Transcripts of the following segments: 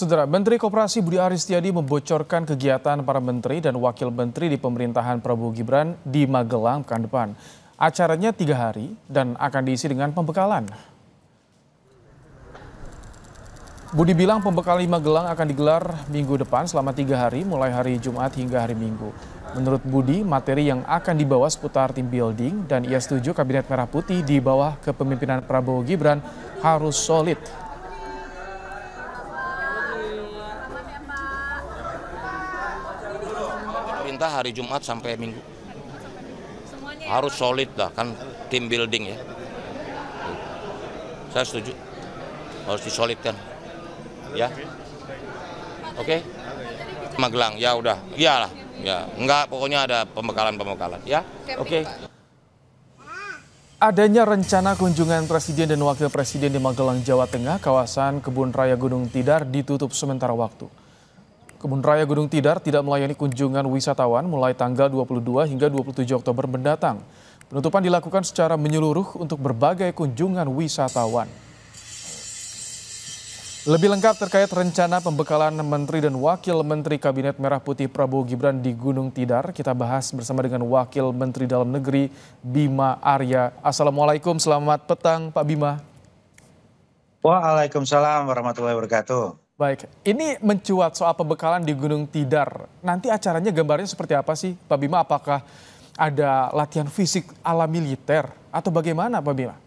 Saudara Menteri Koperasi Budi Aristiadi membocorkan kegiatan para menteri dan wakil menteri di pemerintahan Prabowo Gibran di Magelang pekan depan. Acaranya tiga hari dan akan diisi dengan pembekalan. Budi bilang pembekali Magelang akan digelar minggu depan selama tiga hari, mulai hari Jumat hingga hari Minggu. Menurut Budi, materi yang akan dibawa seputar tim building dan ia setuju Kabinet Merah Putih di bawah kepemimpinan Prabowo Gibran harus solid hari Jumat sampai Minggu. Ya, Harus solid lah kan tim building ya. Saya setuju. Harus disolidkan. Ya. Oke. Okay? Magelang ya udah. Iyalah. Ya, enggak pokoknya ada pembekalan-pembekalan ya. Oke. Okay. Adanya rencana kunjungan Presiden dan Wakil Presiden di Magelang, Jawa Tengah, kawasan Kebun Raya Gunung Tidar ditutup sementara waktu. Kebun Raya Gunung Tidar tidak melayani kunjungan wisatawan mulai tanggal 22 hingga 27 Oktober mendatang. Penutupan dilakukan secara menyeluruh untuk berbagai kunjungan wisatawan. Lebih lengkap terkait rencana pembekalan Menteri dan Wakil Menteri Kabinet Merah Putih Prabowo Gibran di Gunung Tidar, kita bahas bersama dengan Wakil Menteri Dalam Negeri Bima Arya. Assalamualaikum, selamat petang Pak Bima. Waalaikumsalam warahmatullahi wabarakatuh. Baik, ini mencuat soal pembekalan di Gunung Tidar. Nanti acaranya gambarnya seperti apa sih, Pak Bima? Apakah ada latihan fisik ala militer atau bagaimana, Pak Bima?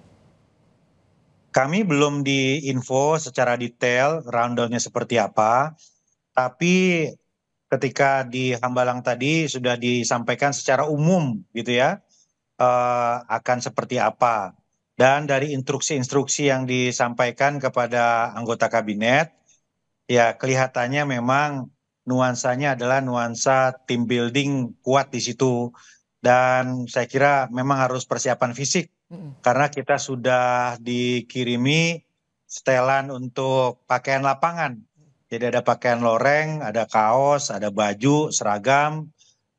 Kami belum diinfo secara detail roundelnya seperti apa, tapi ketika di Hambalang tadi sudah disampaikan secara umum gitu ya uh, akan seperti apa dan dari instruksi-instruksi yang disampaikan kepada anggota kabinet ya kelihatannya memang nuansanya adalah nuansa team building kuat di situ dan saya kira memang harus persiapan fisik karena kita sudah dikirimi setelan untuk pakaian lapangan. Jadi ada pakaian loreng, ada kaos, ada baju, seragam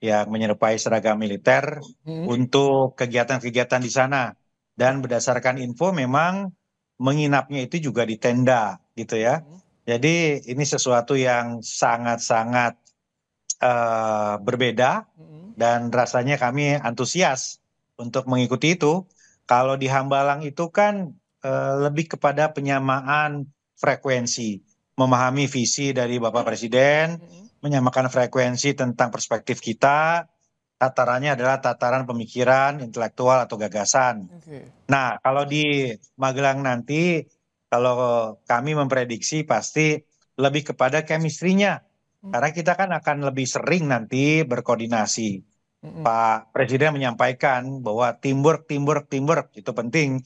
yang menyerupai seragam militer hmm. untuk kegiatan-kegiatan di sana. Dan berdasarkan info memang menginapnya itu juga di tenda gitu ya jadi ini sesuatu yang sangat-sangat uh, berbeda dan rasanya kami antusias untuk mengikuti itu. Kalau di Hambalang itu kan uh, lebih kepada penyamaan frekuensi, memahami visi dari Bapak Presiden, menyamakan frekuensi tentang perspektif kita. Tatarannya adalah tataran pemikiran, intelektual atau gagasan. Okay. Nah, kalau di Magelang nanti kalau kami memprediksi pasti lebih kepada chemistry-nya. Hmm. Karena kita kan akan lebih sering nanti berkoordinasi. Hmm. Pak Presiden menyampaikan bahwa teamwork, teamwork, teamwork itu penting.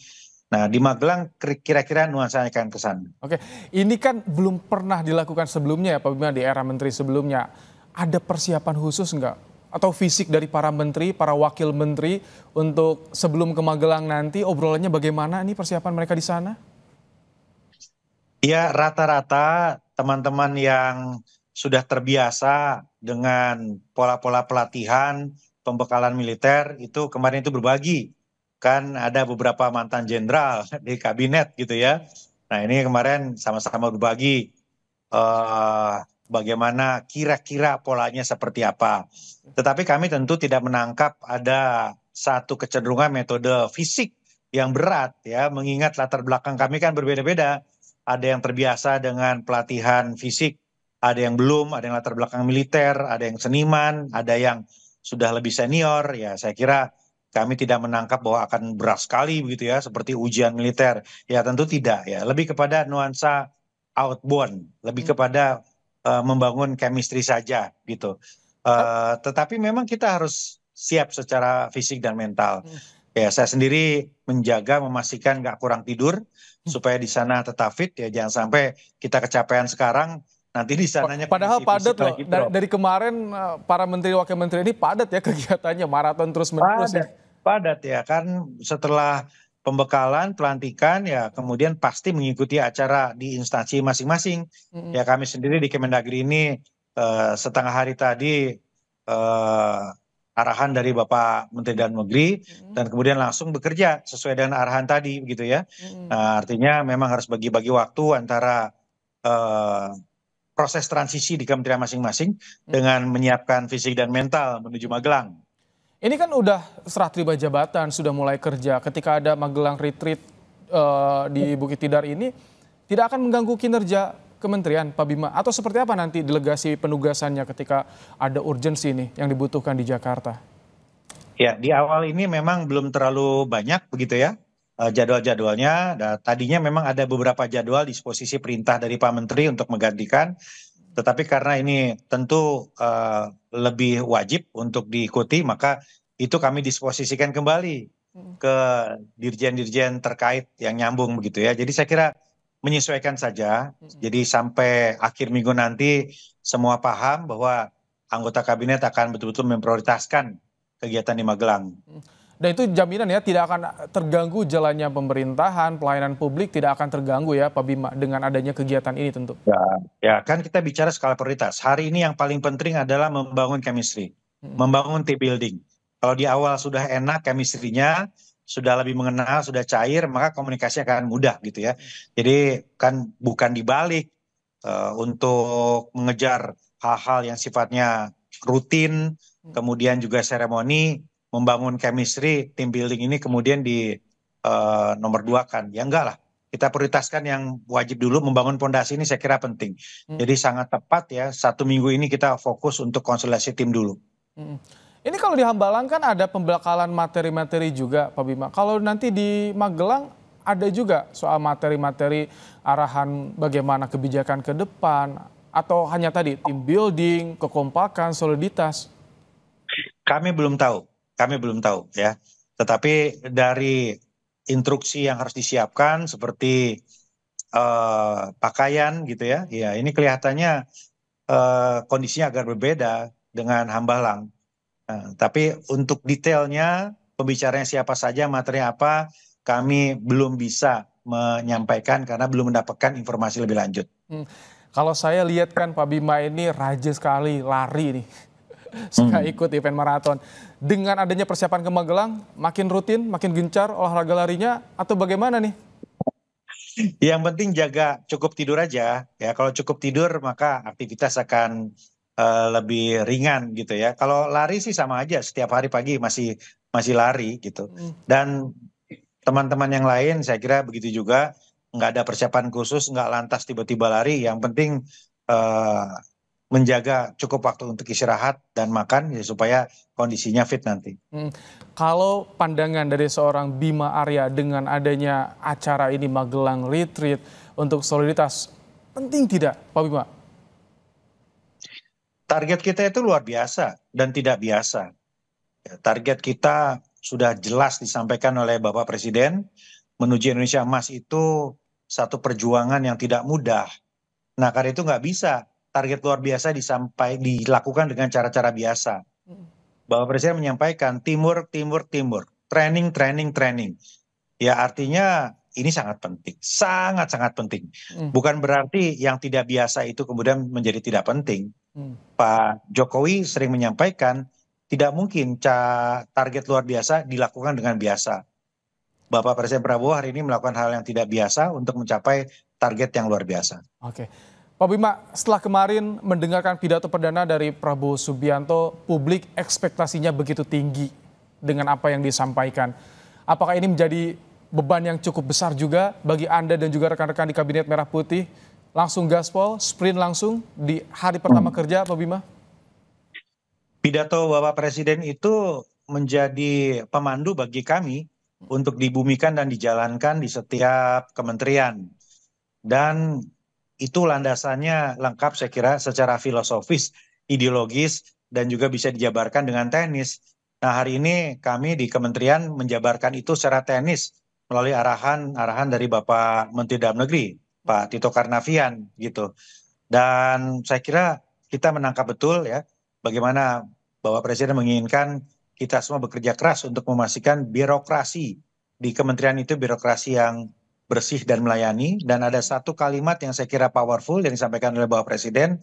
Nah, di Magelang kira-kira nuansanya akan ke Oke, ini kan belum pernah dilakukan sebelumnya ya Pak Bima di era menteri sebelumnya. Ada persiapan khusus enggak? Atau fisik dari para menteri, para wakil menteri untuk sebelum ke Magelang nanti obrolannya bagaimana ini persiapan mereka di sana? ya rata-rata teman-teman yang sudah terbiasa dengan pola-pola pelatihan pembekalan militer itu kemarin itu berbagi kan ada beberapa mantan jenderal di kabinet gitu ya nah ini kemarin sama-sama berbagi uh, bagaimana kira-kira polanya seperti apa tetapi kami tentu tidak menangkap ada satu kecenderungan metode fisik yang berat ya mengingat latar belakang kami kan berbeda-beda ada yang terbiasa dengan pelatihan fisik, ada yang belum, ada yang latar belakang militer, ada yang seniman, ada yang sudah lebih senior. Ya, saya kira kami tidak menangkap bahwa akan berat sekali begitu ya, seperti ujian militer. Ya, tentu tidak ya. Lebih kepada nuansa outbound, lebih hmm. kepada uh, membangun chemistry saja gitu. Uh, tetapi memang kita harus siap secara fisik dan mental. Hmm. Ya, saya sendiri menjaga memastikan nggak kurang tidur Hmm. supaya di sana tetap fit ya jangan sampai kita kecapean sekarang nanti di sananya padahal padat gitu loh dari, dari kemarin eh, para menteri wakil menteri ini padat ya kegiatannya maraton terus menerus ya. padat, ya. padat ya kan setelah pembekalan pelantikan ya kemudian pasti mengikuti acara di instansi masing-masing mm-hmm. ya kami sendiri di Kemendagri ini uh, setengah hari tadi uh, arahan dari Bapak Menteri Dan Negeri mm. dan kemudian langsung bekerja sesuai dengan arahan tadi begitu ya. Mm. Nah, artinya memang harus bagi-bagi waktu antara uh, proses transisi di kementerian masing-masing mm. dengan menyiapkan fisik dan mental menuju Magelang. Ini kan udah serah terima jabatan, sudah mulai kerja. Ketika ada Magelang retreat uh, di Bukit Tidar ini, tidak akan mengganggu kinerja kementerian Pak Bima atau seperti apa nanti delegasi penugasannya ketika ada urgensi ini yang dibutuhkan di Jakarta? Ya, di awal ini memang belum terlalu banyak begitu ya eh, jadwal-jadwalnya. Tadinya memang ada beberapa jadwal disposisi perintah dari Pak Menteri untuk menggantikan. Tetapi karena ini tentu uh, lebih wajib untuk diikuti, maka itu kami disposisikan kembali ke dirjen-dirjen terkait yang nyambung begitu ya. Jadi saya kira menyesuaikan saja. Jadi sampai akhir minggu nanti semua paham bahwa anggota kabinet akan betul-betul memprioritaskan kegiatan di Magelang. Mm. Dan itu jaminan ya tidak akan terganggu jalannya pemerintahan, pelayanan publik tidak akan terganggu ya Pak Bima dengan adanya kegiatan ini tentu. Ya, ya kan kita bicara skala prioritas. Hari ini yang paling penting adalah membangun chemistry, membangun team building. Kalau di awal sudah enak chemistry-nya, sudah lebih mengenal, sudah cair, maka komunikasi akan mudah gitu ya. Hmm. Jadi kan bukan dibalik uh, untuk mengejar hal-hal yang sifatnya rutin, hmm. kemudian juga seremoni, membangun chemistry tim building ini kemudian di uh, nomor dua kan. Ya enggak lah. Kita prioritaskan yang wajib dulu membangun fondasi ini saya kira penting. Hmm. Jadi sangat tepat ya satu minggu ini kita fokus untuk konsolidasi tim dulu. Ini kalau di Hambalang kan ada pembelakalan materi-materi juga Pak Bima. Kalau nanti di Magelang ada juga soal materi-materi arahan bagaimana kebijakan ke depan atau hanya tadi team building, kekompakan, soliditas. Kami belum tahu. Kami belum tahu ya. Tetapi dari instruksi yang harus disiapkan seperti uh, pakaian gitu ya. Ya, ini kelihatannya uh, kondisinya agak berbeda dengan Hambalang Eh, tapi untuk detailnya pembicaranya siapa saja, materi apa, kami belum bisa menyampaikan karena belum mendapatkan informasi lebih lanjut. Hmm. Kalau saya lihat kan Pak Bima ini rajin sekali lari nih. Suka hmm. ikut event maraton. Dengan adanya persiapan ke Magelang, makin rutin, makin gencar olahraga larinya atau bagaimana nih? Yang penting jaga cukup tidur aja. Ya, kalau cukup tidur maka aktivitas akan Eh, lebih ringan gitu ya. Kalau lari sih sama aja, setiap hari pagi masih masih lari gitu. Hmm. Dan teman-teman yang lain saya kira begitu juga nggak ada persiapan khusus, nggak lantas tiba-tiba lari. Yang penting uh, menjaga cukup waktu untuk istirahat dan makan ya supaya kondisinya fit nanti. Hmm. Kalau pandangan dari seorang Bima Arya dengan adanya acara ini Magelang Retreat untuk soliditas penting tidak, Pak Bima? target kita itu luar biasa dan tidak biasa. Ya, target kita sudah jelas disampaikan oleh Bapak Presiden menuju Indonesia Emas itu satu perjuangan yang tidak mudah. Nah karena itu nggak bisa target luar biasa disampai dilakukan dengan cara-cara biasa. Hmm. Bapak Presiden menyampaikan timur, timur, timur, training, training, training. Ya artinya ini sangat penting, sangat-sangat penting. Hmm. Bukan berarti yang tidak biasa itu kemudian menjadi tidak penting. Hmm. Pak Jokowi sering menyampaikan tidak mungkin target luar biasa dilakukan dengan biasa. Bapak Presiden Prabowo hari ini melakukan hal yang tidak biasa untuk mencapai target yang luar biasa. Oke. Pak Bima, setelah kemarin mendengarkan pidato perdana dari Prabowo Subianto, publik ekspektasinya begitu tinggi dengan apa yang disampaikan. Apakah ini menjadi beban yang cukup besar juga bagi Anda dan juga rekan-rekan di Kabinet Merah Putih. Langsung gaspol, sprint langsung di hari pertama kerja, Pak Bima? Pidato Bapak Presiden itu menjadi pemandu bagi kami untuk dibumikan dan dijalankan di setiap kementerian. Dan itu landasannya lengkap saya kira secara filosofis, ideologis, dan juga bisa dijabarkan dengan teknis. Nah hari ini kami di kementerian menjabarkan itu secara teknis melalui arahan arahan dari Bapak Menteri Dalam Negeri Pak Tito Karnavian gitu. Dan saya kira kita menangkap betul ya bagaimana Bapak Presiden menginginkan kita semua bekerja keras untuk memastikan birokrasi di kementerian itu birokrasi yang bersih dan melayani dan ada satu kalimat yang saya kira powerful yang disampaikan oleh Bapak Presiden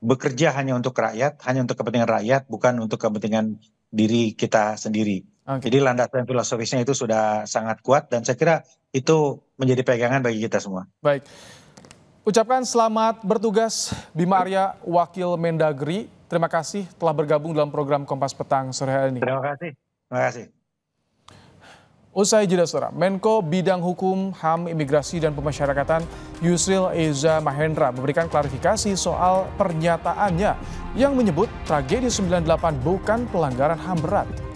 bekerja hanya untuk rakyat, hanya untuk kepentingan rakyat bukan untuk kepentingan diri kita sendiri. Okay. Jadi landasan filosofisnya itu sudah sangat kuat dan saya kira itu menjadi pegangan bagi kita semua. Baik. Ucapkan selamat bertugas Bima Arya Wakil Mendagri. Terima kasih telah bergabung dalam program Kompas Petang sore hari ini. Terima kasih. Terima kasih. Usai jeda saudara, Menko Bidang Hukum, HAM, Imigrasi, dan Pemasyarakatan Yusril Eza Mahendra memberikan klarifikasi soal pernyataannya yang menyebut tragedi 98 bukan pelanggaran HAM berat.